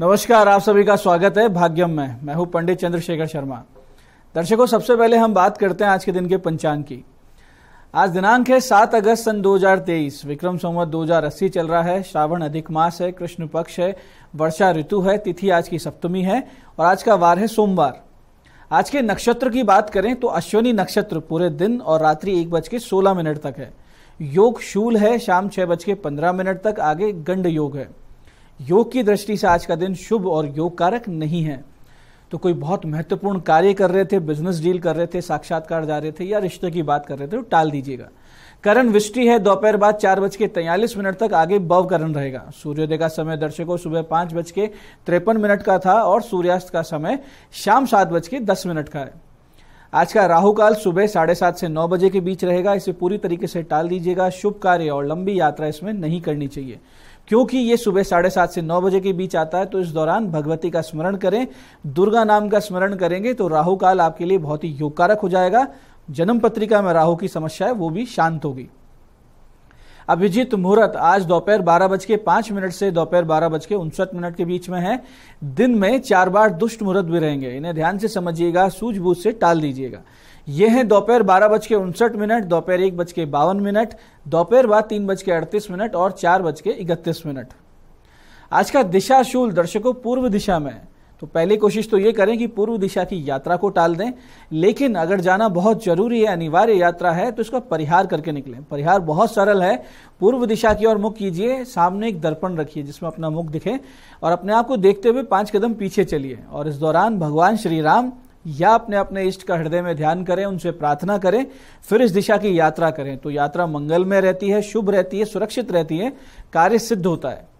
नमस्कार आप सभी का स्वागत है भाग्यम में मैं हूं पंडित चंद्रशेखर शर्मा दर्शकों सबसे पहले हम बात करते हैं आज के दिन के पंचांग की आज दिनांक है सात अगस्त सन 2023 विक्रम संवत दो चल रहा है श्रावण अधिक मास है कृष्ण पक्ष है वर्षा ऋतु है तिथि आज की सप्तमी है और आज का वार है सोमवार आज के नक्षत्र की बात करें तो अश्विनी नक्षत्र पूरे दिन और रात्रि एक बज के सोलह मिनट तक है योग शूल है शाम छह बज के पंद्रह मिनट तक आगे गंड योग है योग की दृष्टि से आज का दिन शुभ और योग कारक नहीं है तो कोई बहुत महत्वपूर्ण कार्य कर रहे थे बिजनेस डील कर रहे थे साक्षात्कार जा रहे थे या रिश्ते की बात कर रहे थे तो टाल दीजिएगा करण विष्टि है दोपहर बाद चार बज के तैयलीस मिनट तक आगे बव करण रहेगा सूर्योदय का समय दर्शकों सुबह पांच बज के त्रेपन मिनट का था और सूर्यास्त का समय शाम सात बज के दस मिनट का है आज का राहु काल सुबह साढ़े सात से नौ बजे के बीच रहेगा इसे पूरी तरीके से टाल दीजिएगा शुभ कार्य और लंबी यात्रा इसमें नहीं करनी चाहिए क्योंकि ये सुबह साढ़े सात से नौ बजे के बीच आता है तो इस दौरान भगवती का स्मरण करें दुर्गा नाम का स्मरण करेंगे तो राहु काल आपके लिए बहुत ही योगकारक हो जाएगा जन्म पत्रिका में राहु की समस्या है वो भी शांत होगी अभिजीत मुहूर्त आज दोपहर बारह बज के पांच मिनट से दोपहर बारह बज के उनसठ मिनट के बीच में है दिन में चार बार दुष्ट मुहूर्त भी रहेंगे इन्हें ध्यान से समझिएगा सूझबूझ से टाल दीजिएगा ये हैं दोपहर बारह बज के उनसठ मिनट दोपहर एक बज के बावन मिनट दोपहर बाद तीन बज के अड़तीस मिनट और चार बज के इकतीस मिनट आज का दिशाशूल दर्शकों पूर्व दिशा में तो पहली कोशिश तो ये करें कि पूर्व दिशा की यात्रा को टाल दें लेकिन अगर जाना बहुत जरूरी है अनिवार्य यात्रा है तो इसका परिहार करके निकलें परिहार बहुत सरल है पूर्व दिशा की ओर मुख कीजिए सामने एक दर्पण रखिए जिसमें अपना मुख दिखे और अपने आप को देखते हुए पांच कदम पीछे चलिए और इस दौरान भगवान श्री राम या अपने अपने इष्ट का हृदय में ध्यान करें उनसे प्रार्थना करें फिर इस दिशा की यात्रा करें तो यात्रा मंगल में रहती है शुभ रहती है सुरक्षित रहती है कार्य सिद्ध होता है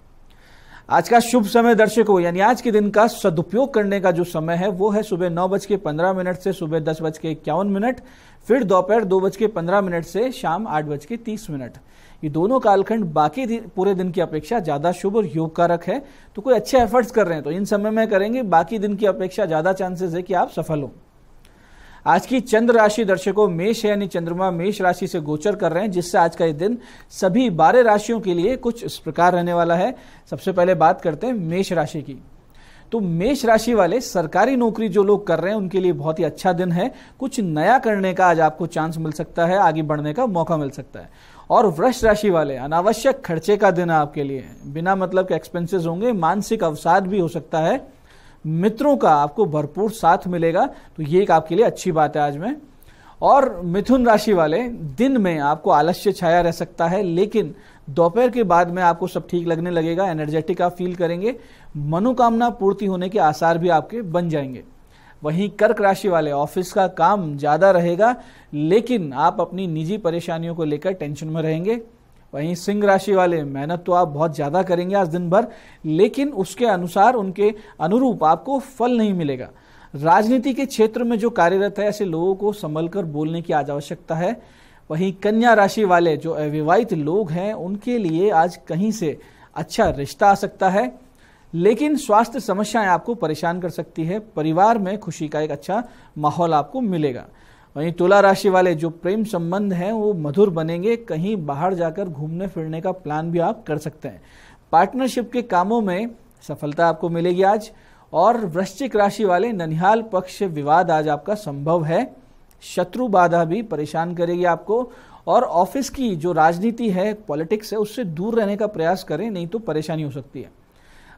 आज का शुभ समय दर्शकों यानी आज के दिन का सदुपयोग करने का जो समय है वो है सुबह नौ बज के पंद्रह मिनट से सुबह दस बज के इक्यावन मिनट फिर दोपहर दो बज के पंद्रह मिनट से शाम आठ बज के तीस मिनट ये दोनों कालखंड बाकी दिन, पूरे दिन की अपेक्षा ज़्यादा शुभ और योग कारक है तो कोई अच्छे एफर्ट्स कर रहे हैं तो इन समय में करेंगे बाकी दिन की अपेक्षा ज़्यादा चांसेस है कि आप सफल हो आज की चंद्र राशि दर्शकों मेष है यानी चंद्रमा मेष राशि से गोचर कर रहे हैं जिससे आज का ये दिन सभी बारह राशियों के लिए कुछ इस प्रकार रहने वाला है सबसे पहले बात करते हैं मेष राशि की तो मेष राशि वाले सरकारी नौकरी जो लोग कर रहे हैं उनके लिए बहुत ही अच्छा दिन है कुछ नया करने का आज आपको चांस मिल सकता है आगे बढ़ने का मौका मिल सकता है और वृक्ष राशि वाले अनावश्यक खर्चे का दिन आपके लिए बिना मतलब के एक्सपेंसेस होंगे मानसिक अवसाद भी हो सकता है मित्रों का आपको भरपूर साथ मिलेगा तो ये एक आपके लिए अच्छी बात है आज में और मिथुन राशि वाले दिन में आपको आलस्य छाया रह सकता है लेकिन दोपहर के बाद में आपको सब ठीक लगने लगेगा एनर्जेटिक आप फील करेंगे मनोकामना पूर्ति होने के आसार भी आपके बन जाएंगे वहीं कर्क राशि वाले ऑफिस का काम ज़्यादा रहेगा लेकिन आप अपनी निजी परेशानियों को लेकर टेंशन में रहेंगे वहीं सिंह राशि वाले मेहनत तो आप बहुत ज़्यादा करेंगे आज दिन भर लेकिन उसके अनुसार उनके अनुरूप आपको फल नहीं मिलेगा राजनीति के क्षेत्र में जो कार्यरत है ऐसे लोगों को संभल कर बोलने की आज आवश्यकता है वहीं कन्या राशि वाले जो अविवाहित लोग हैं उनके लिए आज कहीं से अच्छा रिश्ता आ सकता है लेकिन स्वास्थ्य समस्याएं आपको परेशान कर सकती है परिवार में खुशी का एक अच्छा माहौल आपको मिलेगा वहीं तुला राशि वाले जो प्रेम संबंध हैं वो मधुर बनेंगे कहीं बाहर जाकर घूमने फिरने का प्लान भी आप कर सकते हैं पार्टनरशिप के कामों में सफलता आपको मिलेगी आज और वृश्चिक राशि वाले ननिहाल पक्ष विवाद आज आपका संभव है शत्रु बाधा भी परेशान करेगी आपको और ऑफिस की जो राजनीति है पॉलिटिक्स है उससे दूर रहने का प्रयास करें नहीं तो परेशानी हो सकती है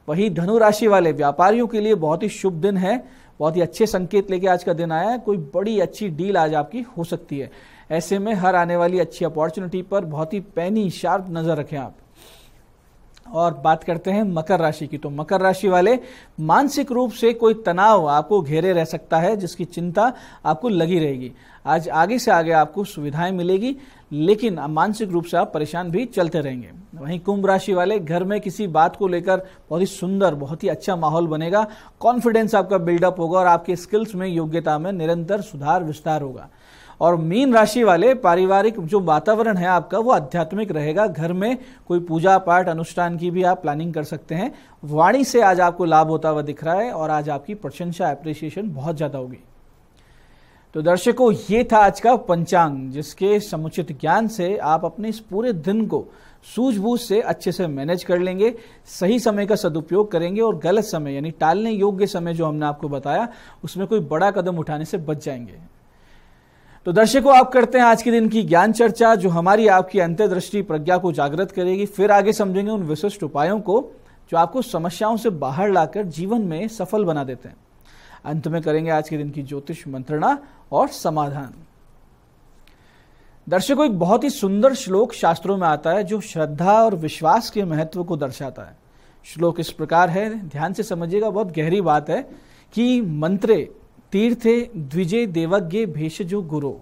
वही धनु राशि वाले व्यापारियों के लिए बहुत ही शुभ दिन है बहुत ही अच्छे संकेत लेके आज का दिन आया है कोई बड़ी अच्छी डील आज आपकी हो सकती है ऐसे में हर आने वाली अच्छी अपॉर्चुनिटी पर बहुत ही पैनी शार्प नजर रखें आप और बात करते हैं मकर राशि की तो मकर राशि वाले मानसिक रूप से कोई तनाव आपको घेरे रह सकता है जिसकी चिंता आपको लगी रहेगी आज आगे से आगे आपको सुविधाएं मिलेगी लेकिन मानसिक रूप से आप परेशान भी चलते रहेंगे वहीं कुंभ राशि वाले घर में किसी बात को लेकर बहुत ही सुंदर बहुत ही अच्छा माहौल बनेगा कॉन्फिडेंस आपका बिल्डअप होगा और आपके स्किल्स में योग्यता में निरंतर सुधार विस्तार होगा और मीन राशि वाले पारिवारिक जो वातावरण है आपका वो आध्यात्मिक रहेगा घर में कोई पूजा पाठ अनुष्ठान की भी आप प्लानिंग कर सकते हैं वाणी से आज आपको लाभ होता हुआ दिख रहा है और आज आपकी प्रशंसा एप्रिसिएशन बहुत ज़्यादा होगी तो दर्शकों ये था आज का पंचांग जिसके समुचित ज्ञान से आप अपने इस पूरे दिन को सूझबूझ से अच्छे से मैनेज कर लेंगे सही समय का सदुपयोग करेंगे और गलत समय यानी टालने योग्य समय जो हमने आपको बताया उसमें कोई बड़ा कदम उठाने से बच जाएंगे तो दर्शकों आप करते हैं आज के दिन की ज्ञान चर्चा जो हमारी आपकी अंतर्दृष्टि प्रज्ञा को जागृत करेगी फिर आगे समझेंगे उन विशिष्ट उपायों को जो आपको समस्याओं से बाहर लाकर जीवन में सफल बना देते हैं अंत में करेंगे आज के दिन की ज्योतिष मंत्रणा और समाधान दर्शकों एक बहुत ही सुंदर श्लोक शास्त्रों में आता है जो श्रद्धा और विश्वास के महत्व को दर्शाता है श्लोक इस प्रकार है ध्यान से समझिएगा बहुत गहरी बात है कि मंत्रे तीर्थे द्विजे देवज्ञ भेषजो गुरु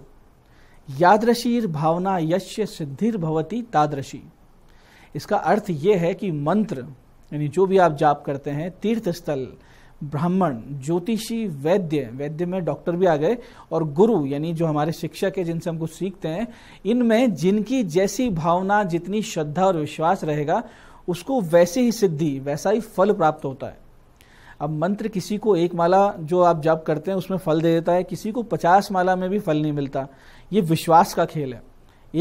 यादृशीर भावना यश्य सिद्धिर भवती तादृशी इसका अर्थ यह है कि मंत्र यानी जो भी आप जाप करते हैं तीर्थ स्थल ब्राह्मण ज्योतिषी वैद्य वैद्य में डॉक्टर भी आ गए और गुरु यानी जो हमारे शिक्षक है जिनसे हम कुछ सीखते हैं इनमें जिनकी जैसी भावना जितनी श्रद्धा और विश्वास रहेगा उसको वैसे ही सिद्धि वैसा ही फल प्राप्त होता है अब मंत्र किसी को एक माला जो आप जाप करते हैं उसमें फल दे देता है किसी को पचास माला में भी फल नहीं मिलता ये विश्वास का खेल है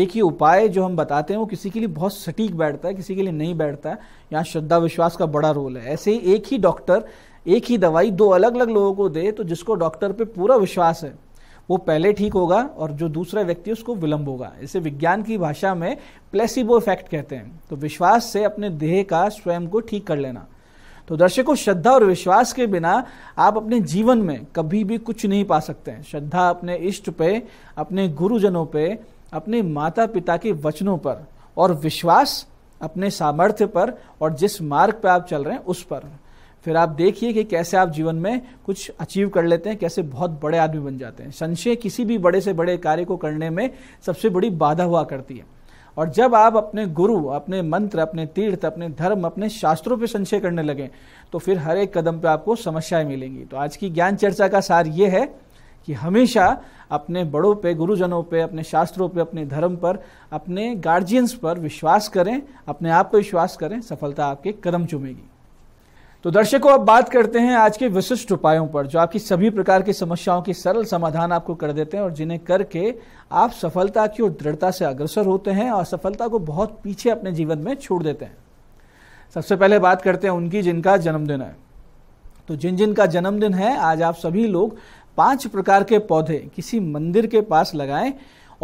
एक ही उपाय जो हम बताते हैं वो किसी के लिए बहुत सटीक बैठता है किसी के लिए नहीं बैठता है यहाँ श्रद्धा विश्वास का बड़ा रोल है ऐसे ही एक ही डॉक्टर एक ही दवाई दो अलग अलग लोगों को दे तो जिसको डॉक्टर पे पूरा विश्वास है वो पहले ठीक होगा और जो दूसरा व्यक्ति उसको विलंब होगा इसे विज्ञान की भाषा में प्लेसिबो इफेक्ट कहते हैं तो विश्वास से अपने देह का स्वयं को ठीक कर लेना तो दर्शकों श्रद्धा और विश्वास के बिना आप अपने जीवन में कभी भी कुछ नहीं पा सकते हैं श्रद्धा अपने इष्ट पे अपने गुरुजनों पे अपने माता पिता के वचनों पर और विश्वास अपने सामर्थ्य पर और जिस मार्ग पर आप चल रहे हैं उस पर फिर आप देखिए कि कैसे आप जीवन में कुछ अचीव कर लेते हैं कैसे बहुत बड़े आदमी बन जाते हैं संशय किसी भी बड़े से बड़े कार्य को करने में सबसे बड़ी बाधा हुआ करती है और जब आप अपने गुरु अपने मंत्र अपने तीर्थ अपने धर्म अपने शास्त्रों पर संशय करने लगें तो फिर हर एक कदम पर आपको समस्याएं मिलेंगी तो आज की ज्ञान चर्चा का सार ये है कि हमेशा अपने बड़ों पे गुरुजनों पे अपने शास्त्रों पे अपने धर्म पर अपने गार्जियंस पर विश्वास करें अपने आप पर विश्वास करें सफलता आपके कदम चुमेगी तो दर्शकों अब बात करते हैं आज के विशिष्ट उपायों पर जो आपकी सभी प्रकार की समस्याओं की सरल समाधान आपको कर देते हैं और जिन्हें करके आप सफलता की ओर दृढ़ता से अग्रसर होते हैं और सफलता को बहुत पीछे अपने जीवन में छोड़ देते हैं सबसे पहले बात करते हैं उनकी जिनका जन्मदिन है तो जिन जिन का जन्मदिन है आज आप सभी लोग पांच प्रकार के पौधे किसी मंदिर के पास लगाएं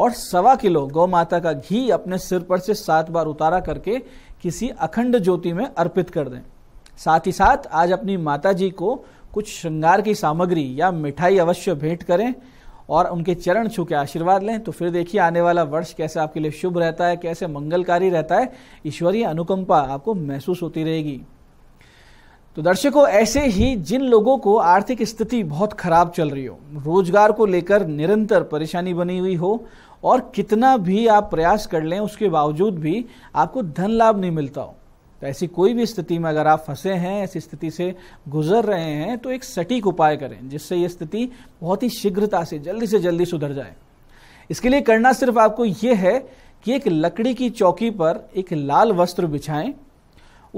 और सवा किलो गौ माता का घी अपने सिर पर से सात बार उतारा करके किसी अखंड ज्योति में अर्पित कर दें साथ ही साथ आज अपनी माता जी को कुछ श्रृंगार की सामग्री या मिठाई अवश्य भेंट करें और उनके चरण छू के आशीर्वाद लें तो फिर देखिए आने वाला वर्ष कैसे आपके लिए शुभ रहता है कैसे मंगलकारी रहता है ईश्वरीय अनुकंपा आपको महसूस होती रहेगी तो दर्शकों ऐसे ही जिन लोगों को आर्थिक स्थिति बहुत खराब चल रही हो रोजगार को लेकर निरंतर परेशानी बनी हुई हो और कितना भी आप प्रयास कर लें उसके बावजूद भी आपको धन लाभ नहीं मिलता हो तो ऐसी कोई भी स्थिति में अगर आप फंसे हैं ऐसी स्थिति से गुजर रहे हैं तो एक सटीक उपाय करें जिससे ये स्थिति बहुत ही शीघ्रता से जल्दी से जल्दी सुधर जाए इसके लिए करना सिर्फ आपको ये है कि एक लकड़ी की चौकी पर एक लाल वस्त्र बिछाएं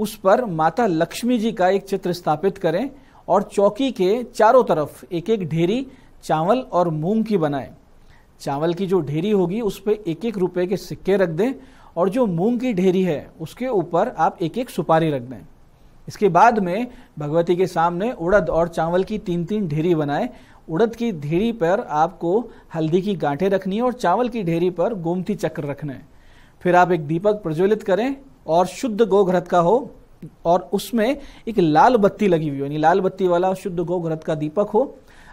उस पर माता लक्ष्मी जी का एक चित्र स्थापित करें और चौकी के चारों तरफ एक एक ढेरी चावल और मूंग की बनाएं चावल की जो ढेरी होगी उस पर एक एक रुपए के सिक्के रख दें और जो मूंग की ढेरी है उसके ऊपर आप एक एक सुपारी रख दें इसके बाद में भगवती के सामने उड़द और चावल की तीन तीन ढेरी बनाए उड़द की ढेरी पर आपको हल्दी की गांठें रखनी है और चावल की ढेरी पर गोमती चक्र रखना है फिर आप एक दीपक प्रज्वलित करें और शुद्ध गोघ्रथ का हो और उसमें एक लाल बत्ती लगी हुई यानी लाल बत्ती वाला शुद्ध गोघ्रथ का दीपक हो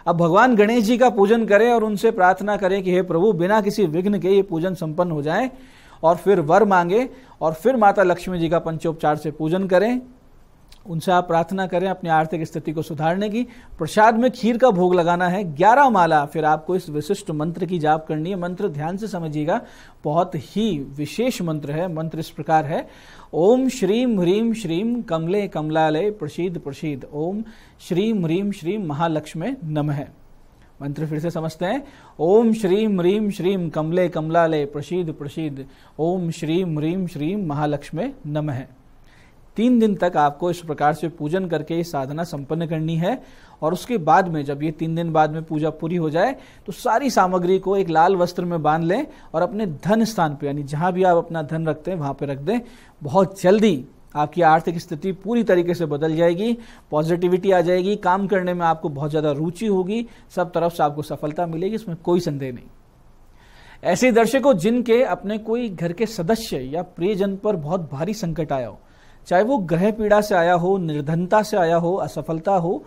अब भगवान गणेश जी का पूजन करें और उनसे प्रार्थना करें कि हे प्रभु बिना किसी विघ्न के ये पूजन संपन्न हो जाए और फिर वर मांगे और फिर माता लक्ष्मी जी का पंचोपचार से पूजन करें उनसे आप प्रार्थना करें अपनी आर्थिक स्थिति को सुधारने की प्रसाद में खीर का भोग लगाना है ग्यारह माला फिर आपको इस विशिष्ट मंत्र की जाप करनी है मंत्र ध्यान से समझिएगा बहुत ही विशेष मंत्र है मंत्र इस प्रकार है ओम श्रीम ह्रीम श्रीम कमले कमलालय प्रसिद्ध प्रसिद्ध ओम श्रीम ह्रीम श्रीम महालक्ष्मी नमः मंत्र फिर से समझते हैं ओम श्रीम ह्रीम श्रीम कमले कमलाले प्रसिद प्रसिद्ध ओम श्रीम रीम श्रीम महालक्ष्मी नमः तीन दिन तक आपको इस प्रकार से पूजन करके ये साधना संपन्न करनी है और उसके बाद में जब ये तीन दिन बाद में पूजा पूरी हो जाए तो सारी सामग्री को एक लाल वस्त्र में बांध लें और अपने धन स्थान पर यानी जहाँ भी आप अपना धन रखते हैं वहाँ पर रख दें बहुत जल्दी आपकी आर्थिक स्थिति पूरी तरीके से बदल जाएगी पॉजिटिविटी आ जाएगी काम करने में आपको बहुत ज़्यादा रुचि होगी सब तरफ से आपको सफलता मिलेगी इसमें कोई संदेह नहीं ऐसे दर्शकों जिनके अपने कोई घर के सदस्य या प्रियजन पर बहुत भारी संकट आया हो चाहे वो ग्रह पीड़ा से आया हो निर्धनता से आया हो असफलता हो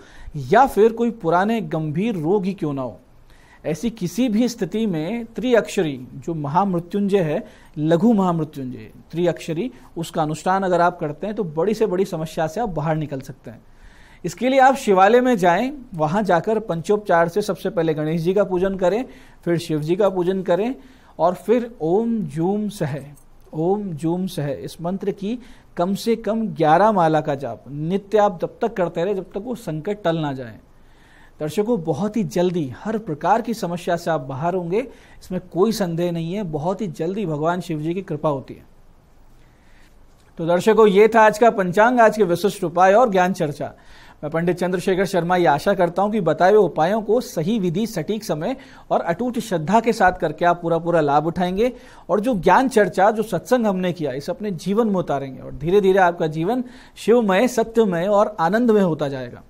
या फिर कोई पुराने गंभीर रोग ही क्यों ना हो ऐसी किसी भी स्थिति में त्रिअक्षरी जो महामृत्युंजय है लघु महामृत्युंजय त्रिअक्षरी उसका अनुष्ठान अगर आप करते हैं तो बड़ी से बड़ी समस्या से आप बाहर निकल सकते हैं इसके लिए आप शिवालय में जाएं वहाँ जाकर पंचोपचार से सबसे पहले गणेश जी का पूजन करें फिर शिव जी का पूजन करें और फिर ओम जूम सह ओम जूम सह इस मंत्र की कम से कम ग्यारह माला का जाप नित्य आप तब तक करते रहे जब तक वो संकट टल ना जाए दर्शकों बहुत ही जल्दी हर प्रकार की समस्या से आप बाहर होंगे इसमें कोई संदेह नहीं है बहुत ही जल्दी भगवान शिव जी की कृपा होती है तो दर्शकों ये था आज का पंचांग आज के विशिष्ट उपाय और ज्ञान चर्चा मैं पंडित चंद्रशेखर शर्मा ये आशा करता हूं कि बताए हुए उपायों को सही विधि सटीक समय और अटूट श्रद्धा के साथ करके आप पूरा पूरा लाभ उठाएंगे और जो ज्ञान चर्चा जो सत्संग हमने किया इसे अपने जीवन में उतारेंगे और धीरे धीरे आपका जीवन शिवमय सत्यमय और आनंदमय होता जाएगा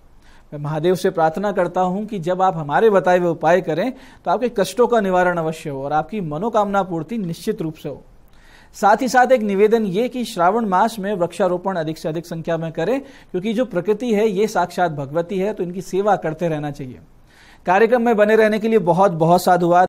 मैं महादेव से प्रार्थना करता हूँ कि जब आप हमारे बताए हुए उपाय करें तो आपके कष्टों का निवारण अवश्य हो और आपकी मनोकामना पूर्ति निश्चित रूप से हो साथ ही साथ एक निवेदन ये कि श्रावण मास में वृक्षारोपण अधिक से अधिक संख्या में करें क्योंकि जो प्रकृति है ये साक्षात भगवती है तो इनकी सेवा करते रहना चाहिए कार्यक्रम में बने रहने के लिए बहुत बहुत साधुवाद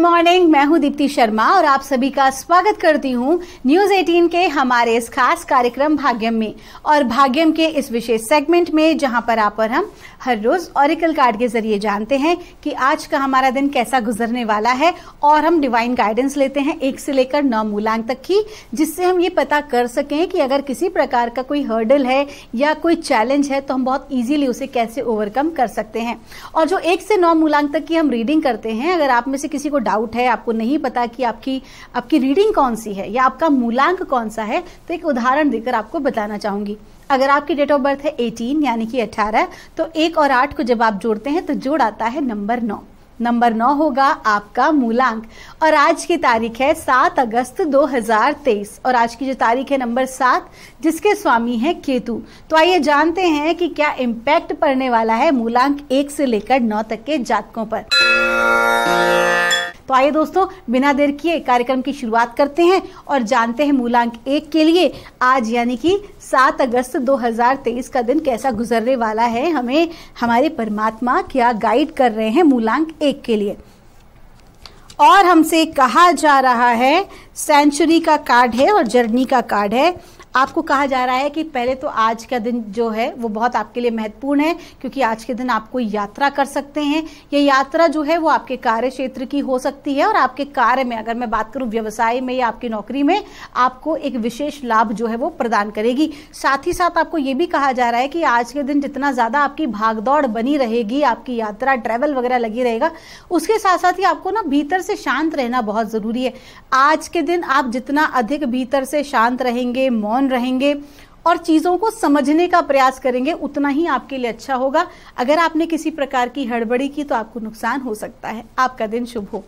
मॉर्निंग मैं हूं दीप्ति शर्मा और आप सभी का स्वागत करती हूं न्यूज 18 के हमारे इस खास कार्यक्रम भाग्यम में और भाग्यम के इस विशेष सेगमेंट में जहां पर आप और हम हर रोज ऑरिकल कार्ड के जरिए जानते हैं कि आज का हमारा दिन कैसा गुजरने वाला है और हम डिवाइन गाइडेंस लेते हैं एक से लेकर नौ मूलांक तक की जिससे हम ये पता कर सकें कि अगर किसी प्रकार का कोई हर्डल है या कोई चैलेंज है तो हम बहुत ईजिली उसे कैसे ओवरकम कर सकते हैं और जो एक से नौ मूलांक तक की हम रीडिंग करते हैं अगर आप में से किसी को डाउट है आपको नहीं पता कि आपकी आपकी रीडिंग कौन सी है या आपका मूलांक कौन सा है तो एक उदाहरण देकर आपको बताना चाहूंगी अगर आपकी डेट ऑफ बर्थ है 18 यानी कि 18 तो एक और आठ को जब आप जोड़ते हैं तो जोड़ आता है नंबर नौ नंबर नौ होगा आपका मूलांक और आज की तारीख है सात अगस्त 2023 और आज की जो तारीख है नंबर सात जिसके स्वामी है केतु तो आइए जानते हैं कि क्या इम्पैक्ट पड़ने वाला है मूलांक एक से लेकर नौ तक के जातकों पर तो आइए दोस्तों बिना देर किए कार्यक्रम की शुरुआत करते हैं और जानते हैं मूलांक एक के लिए आज यानी कि सात अगस्त 2023 का दिन कैसा गुजरने वाला है हमें हमारे परमात्मा क्या गाइड कर रहे हैं मूलांक एक के लिए और हमसे कहा जा रहा है सेंचुरी का कार्ड है और जर्नी का कार्ड है आपको कहा जा रहा है कि पहले तो आज का दिन जो है वो बहुत आपके लिए महत्वपूर्ण है क्योंकि आज के दिन आप कोई यात्रा कर सकते हैं ये यात्रा जो है वो आपके कार्य क्षेत्र की हो सकती है और आपके कार्य में अगर मैं बात करूँ व्यवसाय में या आपकी नौकरी में आपको एक विशेष लाभ जो है वो प्रदान करेगी साथ ही साथ आपको ये भी कहा जा रहा है कि आज के दिन जितना ज़्यादा आपकी भागदौड़ बनी रहेगी आपकी यात्रा ट्रैवल वगैरह लगी रहेगा उसके साथ साथ ही आपको ना भीतर से शांत रहना बहुत ज़रूरी है आज के दिन आप जितना अधिक भीतर से शांत रहेंगे मौन रहेंगे और चीज़ों को समझने का प्रयास करेंगे उतना ही आपके लिए अच्छा होगा अगर आपने किसी प्रकार की हड़बड़ी की तो आपको नुकसान हो सकता है आपका दिन शुभ हो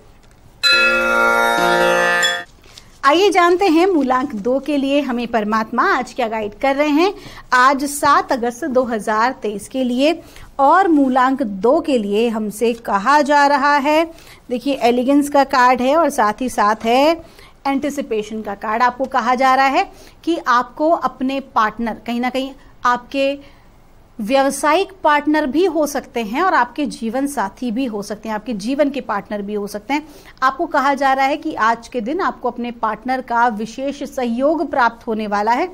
आइए जानते हैं मूलांक दो के लिए हमें परमात्मा आज क्या गाइड कर रहे हैं आज सात अगस्त 2023 के लिए और मूलांक दो के लिए हमसे कहा जा रहा है देखिए एलिगेंस का कार्ड है और साथ ही साथ है एंटिसिपेशन का कार्ड आपको कहा जा रहा है कि आपको अपने पार्टनर कहीं ना कहीं आपके व्यवसायिक पार्टनर भी हो सकते हैं और आपके जीवन साथी भी हो सकते हैं आपके जीवन के पार्टनर भी हो सकते हैं आपको कहा जा रहा है कि आज के दिन आपको अपने पार्टनर का विशेष सहयोग प्राप्त होने वाला है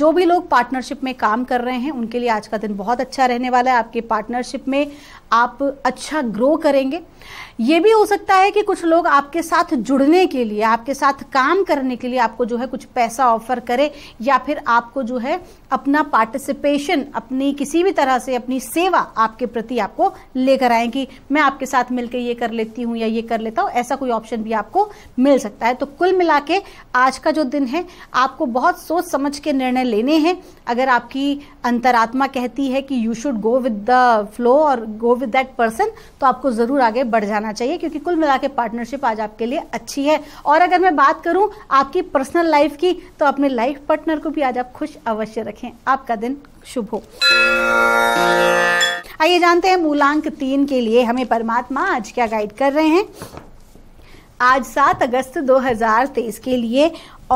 जो भी लोग पार्टनरशिप में काम कर रहे हैं उनके लिए आज का दिन बहुत अच्छा रहने वाला है आपके पार्टनरशिप में आप अच्छा ग्रो करेंगे ये भी हो सकता है कि कुछ लोग आपके साथ जुड़ने के लिए आपके साथ काम करने के लिए आपको जो है कुछ पैसा ऑफर करे या फिर आपको जो है अपना पार्टिसिपेशन अपनी किसी भी तरह से अपनी सेवा आपके प्रति आपको लेकर आए कि मैं आपके साथ मिलकर ये कर लेती हूँ या ये कर लेता हूँ ऐसा कोई ऑप्शन भी आपको मिल सकता है तो कुल मिला के आज का जो दिन है आपको बहुत सोच समझ के निर्णय लेने हैं अगर आपकी अंतरात्मा कहती है कि you should go with the flow और गो विद दैट पर्सन तो आपको ज़रूर आगे बढ़ जाना जाना चाहिए क्योंकि कुल मिला के पार्टनरशिप आज आपके लिए अच्छी है और अगर मैं बात करूं आपकी पर्सनल लाइफ की तो अपने लाइफ पार्टनर को भी आज आप खुश अवश्य रखें आपका दिन शुभ हो आइए जानते हैं मूलांक तीन के लिए हमें परमात्मा आज क्या गाइड कर रहे हैं आज सात अगस्त 2023 के लिए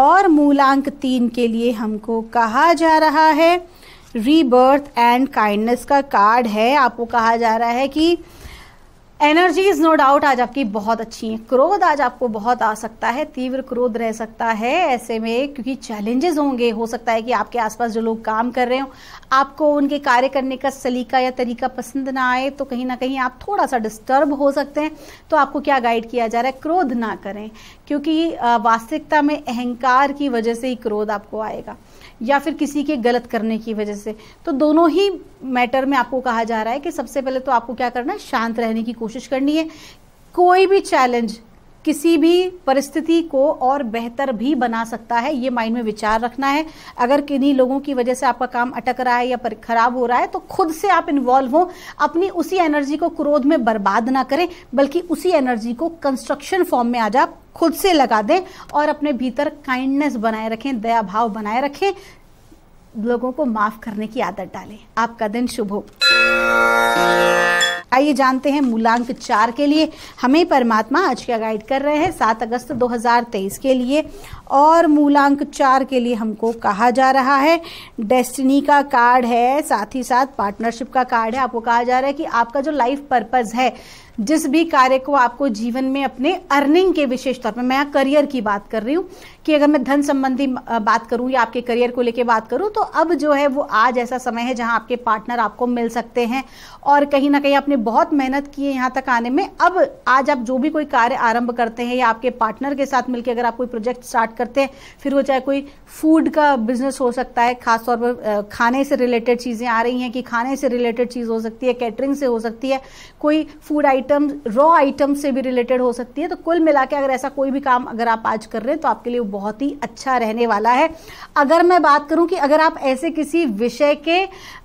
और मूलांक तीन के लिए हमको कहा जा रहा है रीबर्थ एंड काइंडनेस का कार्ड है आपको कहा जा रहा है कि एनर्जीज नो डाउट आज आपकी बहुत अच्छी है क्रोध आज आपको बहुत आ सकता है तीव्र क्रोध रह सकता है ऐसे में क्योंकि चैलेंजेस होंगे हो सकता है कि आपके आसपास जो लोग काम कर रहे हो आपको उनके कार्य करने का सलीका या तरीका पसंद ना आए तो कहीं ना कहीं आप थोड़ा सा डिस्टर्ब हो सकते हैं तो आपको क्या गाइड किया जा रहा है क्रोध ना करें क्योंकि वास्तविकता में अहंकार की वजह से ही क्रोध आपको आएगा या फिर किसी के गलत करने की वजह से तो दोनों ही मैटर में आपको कहा जा रहा है कि सबसे पहले तो आपको क्या करना है शांत रहने की कोशिश करनी है कोई भी चैलेंज किसी भी परिस्थिति को और बेहतर भी बना सकता है ये माइंड में विचार रखना है अगर किन्हीं लोगों की वजह से आपका काम अटक रहा है या खराब हो रहा है तो खुद से आप इन्वॉल्व हो अपनी उसी एनर्जी को क्रोध में बर्बाद ना करें बल्कि उसी एनर्जी को कंस्ट्रक्शन फॉर्म में आज आप खुद से लगा दें और अपने भीतर काइंडनेस बनाए रखें दया भाव बनाए रखें लोगों को माफ करने की आदत डालें आपका दिन शुभ हो आइए जानते हैं मूलांक चार के लिए हमें परमात्मा आज क्या गाइड कर रहे हैं सात अगस्त 2023 के लिए और मूलांक चार के लिए हमको कहा जा रहा है डेस्टिनी का कार्ड है साथ ही साथ पार्टनरशिप का कार्ड है आपको कहा जा रहा है कि आपका जो लाइफ पर्पज़ है जिस भी कार्य को आपको जीवन में अपने अर्निंग के विशेष तौर पर मैं करियर की बात कर रही हूँ कि अगर मैं धन संबंधी बात करूँ या आपके करियर को लेकर बात करूँ तो अब जो है वो आज ऐसा समय है जहाँ आपके पार्टनर आपको मिल सकते हैं और कहीं ना कहीं आपने बहुत मेहनत की है यहाँ तक आने में अब आज आप जो भी कोई कार्य आरंभ करते हैं या आपके पार्टनर के साथ मिलकर अगर आप कोई प्रोजेक्ट स्टार्ट करते हैं फिर वो चाहे कोई फूड का बिजनेस हो सकता है खासतौर पर खाने से रिलेटेड चीज़ें आ रही हैं कि खाने से रिलेटेड चीज़ हो सकती है कैटरिंग से हो सकती है कोई food item item raw item से भी रिलेटेड हो सकती है तो कुल मिला के अगर ऐसा कोई भी काम अगर आप आज कर रहे हैं तो आपके लिए बहुत ही अच्छा रहने वाला है अगर मैं बात करूं कि अगर आप ऐसे किसी विषय के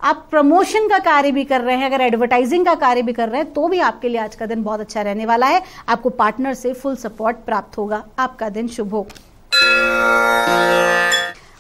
आप प्रमोशन का कार्य भी कर रहे हैं अगर एडवर्टाइजिंग का कार्य भी कर रहे हैं तो भी आपके लिए आज का दिन बहुत अच्छा रहने वाला है आपको पार्टनर से फुल सपोर्ट प्राप्त होगा आपका दिन शुभ हो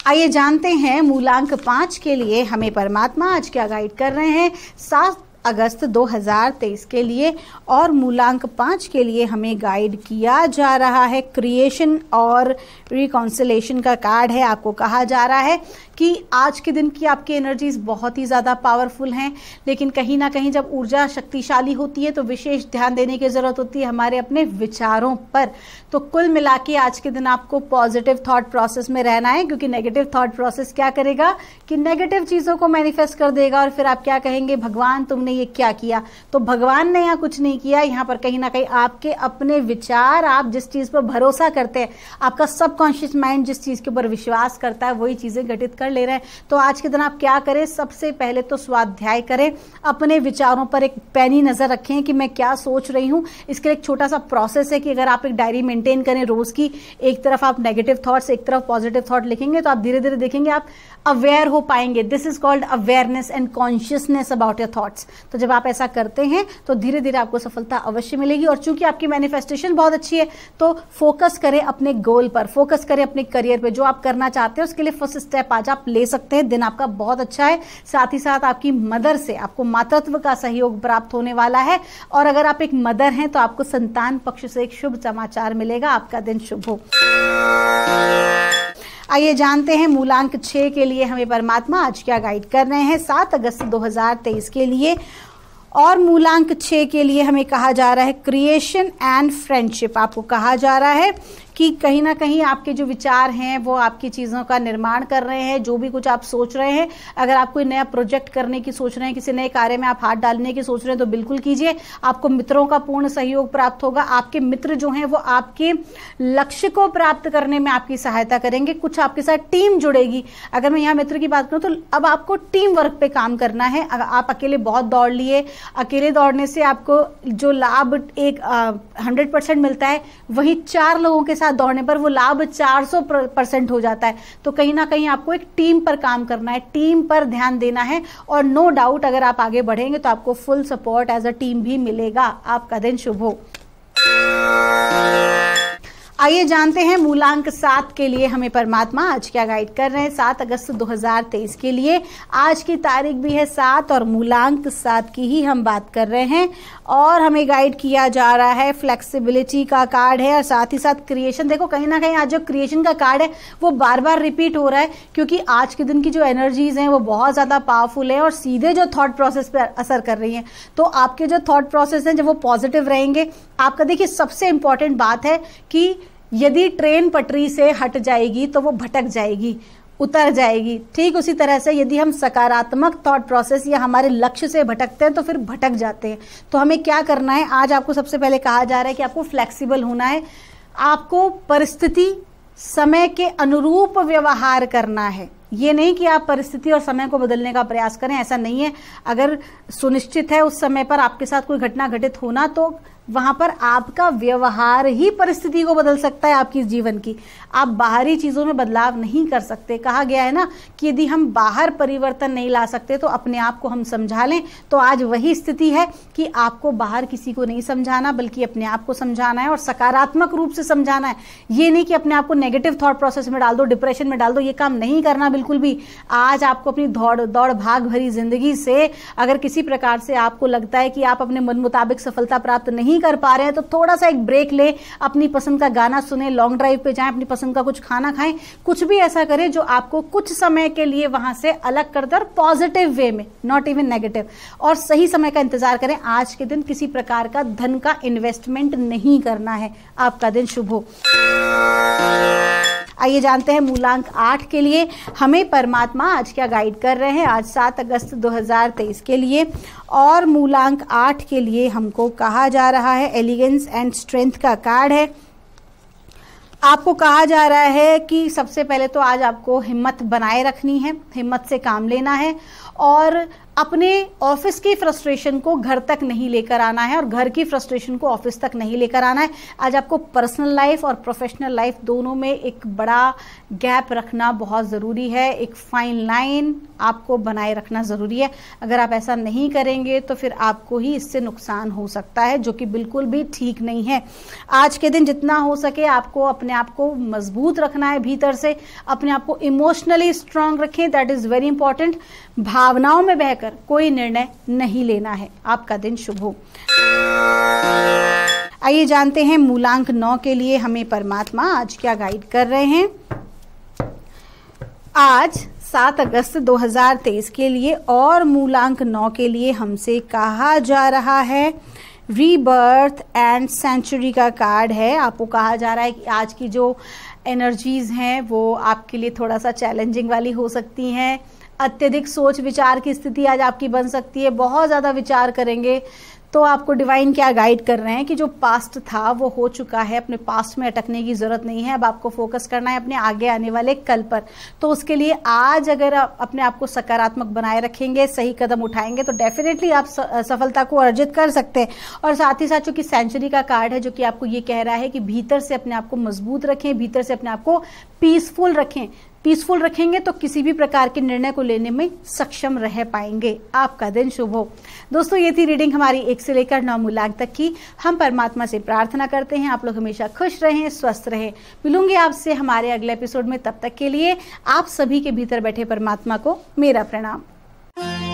आइए जानते हैं मूलांक पांच के लिए हमें परमात्मा आज क्या गाइड कर रहे हैं सात अगस्त 2023 के लिए और मूलांक पाँच के लिए हमें गाइड किया जा रहा है क्रिएशन और रिकॉन्सलेशन का कार्ड है आपको कहा जा रहा है कि आज के दिन की आपकी एनर्जीज बहुत ही ज़्यादा पावरफुल हैं लेकिन कहीं ना कहीं जब ऊर्जा शक्तिशाली होती है तो विशेष ध्यान देने की ज़रूरत होती है हमारे अपने विचारों पर तो कुल मिला के आज के दिन आपको पॉजिटिव थाट प्रोसेस में रहना है क्योंकि नेगेटिव थाट प्रोसेस क्या करेगा कि नेगेटिव चीज़ों को मैनिफेस्ट कर देगा और फिर आप क्या कहेंगे भगवान तुमने ये क्या किया तो भगवान ने यहाँ कुछ नहीं किया यहाँ पर कहीं ना कहीं आपके अपने विचार आप जिस चीज़ पर भरोसा करते हैं आपका सबकॉन्शियस माइंड जिस चीज़ के ऊपर विश्वास करता है वही चीज़ें घटित कर ले रहे हैं तो आज के दिन आप क्या करें सबसे पहले तो स्वाध्याय करें अपने विचारों पर एक पैनी नज़र रखें कि मैं क्या सोच रही हूं इसके लिए एक छोटा सा प्रोसेस है कि अगर आप एक डायरी मेंटेन करें रोज़ की एक तरफ आप नेगेटिव थॉट्स एक तरफ पॉजिटिव थॉट लिखेंगे तो आप धीरे धीरे देखेंगे आप अवेयर हो पाएंगे this is called awareness and consciousness about your thoughts तो जब आप ऐसा करते हैं तो धीरे धीरे आपको सफलता अवश्य मिलेगी और चूंकि आपकी मैनिफेस्टेशन बहुत अच्छी है तो फोकस करें अपने गोल पर फोकस करें अपने करियर पर जो आप करना चाहते हैं उसके लिए फर्स्ट स्टेप आ जाए आप ले सकते हैं दिन आपका बहुत अच्छा है साथ ही साथ आपकी मदर से आपको मातृत्व का सहयोग प्राप्त होने वाला है और अगर आप एक मदर हैं तो आपको संतान पक्ष से एक शुभ समाचार मिलेगा आपका दिन शुभ हो आइए जानते हैं मूलांक छः के लिए हमें परमात्मा आज क्या गाइड कर रहे हैं सात अगस्त 2023 के लिए और मूलांक छः के लिए हमें कहा जा रहा है क्रिएशन एंड फ्रेंडशिप आपको कहा जा रहा है कि कहीं ना कहीं आपके जो विचार हैं वो आपकी चीज़ों का निर्माण कर रहे हैं जो भी कुछ आप सोच रहे हैं अगर आप कोई नया प्रोजेक्ट करने की सोच रहे हैं किसी नए कार्य में आप हाथ डालने की सोच रहे हैं तो बिल्कुल कीजिए आपको मित्रों का पूर्ण सहयोग प्राप्त होगा आपके मित्र जो हैं वो आपके लक्ष्य को प्राप्त करने में आपकी सहायता करेंगे कुछ आपके साथ टीम जुड़ेगी अगर मैं यहाँ मित्र की बात करूँ तो अब आपको टीम वर्क पे काम करना है आप अकेले बहुत दौड़ लिए अकेले दौड़ने से आपको जो लाभ एक हंड्रेड परसेंट मिलता है वही चार लोगों के साथ साथ दौड़ने पर वो लाभ 400 परसेंट हो जाता है तो कहीं ना कहीं आपको एक टीम पर काम करना है टीम पर ध्यान देना है और नो डाउट अगर आप आगे बढ़ेंगे तो आपको full support as a team भी मिलेगा आपका दिन शुभ हो आइए जानते हैं मूलांक सात के लिए हमें परमात्मा आज क्या गाइड कर रहे हैं सात अगस्त 2023 के लिए आज की तारीख भी है सात और मूलांक सात की ही हम बात कर रहे हैं और हमें गाइड किया जा रहा है फ्लेक्सिबिलिटी का कार्ड है और साथ ही साथ क्रिएशन देखो कहीं ना कहीं आज जो क्रिएशन का कार्ड है वो बार बार रिपीट हो रहा है क्योंकि आज के दिन की जो एनर्जीज हैं वो बहुत ज़्यादा पावरफुल है और सीधे जो थॉट प्रोसेस पर असर कर रही हैं तो आपके जो थॉट प्रोसेस हैं जब वो पॉजिटिव रहेंगे आपका देखिए सबसे इंपॉर्टेंट बात है कि यदि ट्रेन पटरी से हट जाएगी तो वो भटक जाएगी उतर जाएगी ठीक उसी तरह से यदि हम सकारात्मक थॉट प्रोसेस या हमारे लक्ष्य से भटकते हैं तो फिर भटक जाते हैं तो हमें क्या करना है आज आपको सबसे पहले कहा जा रहा है कि आपको फ्लेक्सिबल होना है आपको परिस्थिति समय के अनुरूप व्यवहार करना है ये नहीं कि आप परिस्थिति और समय को बदलने का प्रयास करें ऐसा नहीं है अगर सुनिश्चित है उस समय पर आपके साथ कोई घटना घटित होना तो वहाँ पर आपका व्यवहार ही परिस्थिति को बदल सकता है आपकी जीवन की आप बाहरी चीज़ों में बदलाव नहीं कर सकते कहा गया है ना कि यदि हम बाहर परिवर्तन नहीं ला सकते तो अपने आप को हम समझा लें तो आज वही स्थिति है कि आपको बाहर किसी को नहीं समझाना बल्कि अपने आप को समझाना है और सकारात्मक रूप से समझाना है ये नहीं कि अपने आप को नेगेटिव थॉट प्रोसेस में डाल दो डिप्रेशन में डाल दो ये काम नहीं करना बिल्कुल भी आज आपको अपनी दौड़ दौड़ भाग भरी जिंदगी से अगर किसी प्रकार से आपको लगता है कि आप अपने मन मुताबिक सफलता प्राप्त नहीं कर पा रहे हैं तो थोड़ा सा एक ब्रेक लें अपनी पसंद का गाना सुने लॉन्ग ड्राइव पे जाएं अपनी पसंद का कुछ खाना खाएं कुछ भी ऐसा करें जो आपको कुछ समय के लिए वहां से अलग कर दे और पॉजिटिव वे में नॉट इवन नेगेटिव और सही समय का इंतजार करें आज के दिन किसी प्रकार का धन का इन्वेस्टमेंट नहीं करना है आपका दिन शुभ हो आइए जानते हैं मूलांक आठ के लिए हमें परमात्मा आज क्या गाइड कर रहे हैं आज सात अगस्त 2023 के लिए और मूलांक आठ के लिए हमको कहा जा रहा है एलिगेंस एंड स्ट्रेंथ का कार्ड है आपको कहा जा रहा है कि सबसे पहले तो आज आपको हिम्मत बनाए रखनी है हिम्मत से काम लेना है और अपने ऑफिस की फ्रस्ट्रेशन को घर तक नहीं लेकर आना है और घर की फ्रस्ट्रेशन को ऑफिस तक नहीं लेकर आना है आज आपको पर्सनल लाइफ और प्रोफेशनल लाइफ दोनों में एक बड़ा गैप रखना बहुत ज़रूरी है एक फाइन लाइन आपको बनाए रखना ज़रूरी है अगर आप ऐसा नहीं करेंगे तो फिर आपको ही इससे नुकसान हो सकता है जो कि बिल्कुल भी ठीक नहीं है आज के दिन जितना हो सके आपको अपने आप को मजबूत रखना है भीतर से अपने आप को इमोशनली स्ट्रांग रखें दैट इज़ वेरी इंपॉर्टेंट भावनाओं में बहकर लेकर कोई निर्णय नहीं लेना है आपका दिन शुभ हो आइए जानते हैं मूलांक नौ के लिए हमें परमात्मा आज क्या गाइड कर रहे हैं आज सात अगस्त 2023 के लिए और मूलांक नौ के लिए हमसे कहा जा रहा है रीबर्थ एंड सेंचुरी का कार्ड है आपको कहा जा रहा है कि आज की जो एनर्जीज़ हैं वो आपके लिए थोड़ा सा चैलेंजिंग वाली हो सकती हैं अत्यधिक सोच विचार की स्थिति आज आपकी बन सकती है बहुत ज़्यादा विचार करेंगे तो आपको डिवाइन क्या गाइड कर रहे हैं कि जो पास्ट था वो हो चुका है अपने पास्ट में अटकने की ज़रूरत नहीं है अब आपको फोकस करना है अपने आगे आने वाले कल पर तो उसके लिए आज अगर आप अपने आप को सकारात्मक बनाए रखेंगे सही कदम उठाएंगे तो डेफिनेटली आप सफलता को अर्जित कर सकते हैं और साथ ही साथ चूंकि सेंचुरी का कार्ड है जो कि आपको ये कह रहा है कि भीतर से अपने आप को मजबूत रखें भीतर से अपने आप को पीसफुल रखें पीसफुल रखेंगे तो किसी भी प्रकार के निर्णय को लेने में सक्षम रह पाएंगे आपका दिन शुभ हो दोस्तों ये थी रीडिंग हमारी एक से लेकर नौ मूलांक तक की हम परमात्मा से प्रार्थना करते हैं आप लोग हमेशा खुश रहें स्वस्थ रहें मिलूंगी आपसे हमारे अगले एपिसोड में तब तक के लिए आप सभी के भीतर बैठे परमात्मा को मेरा प्रणाम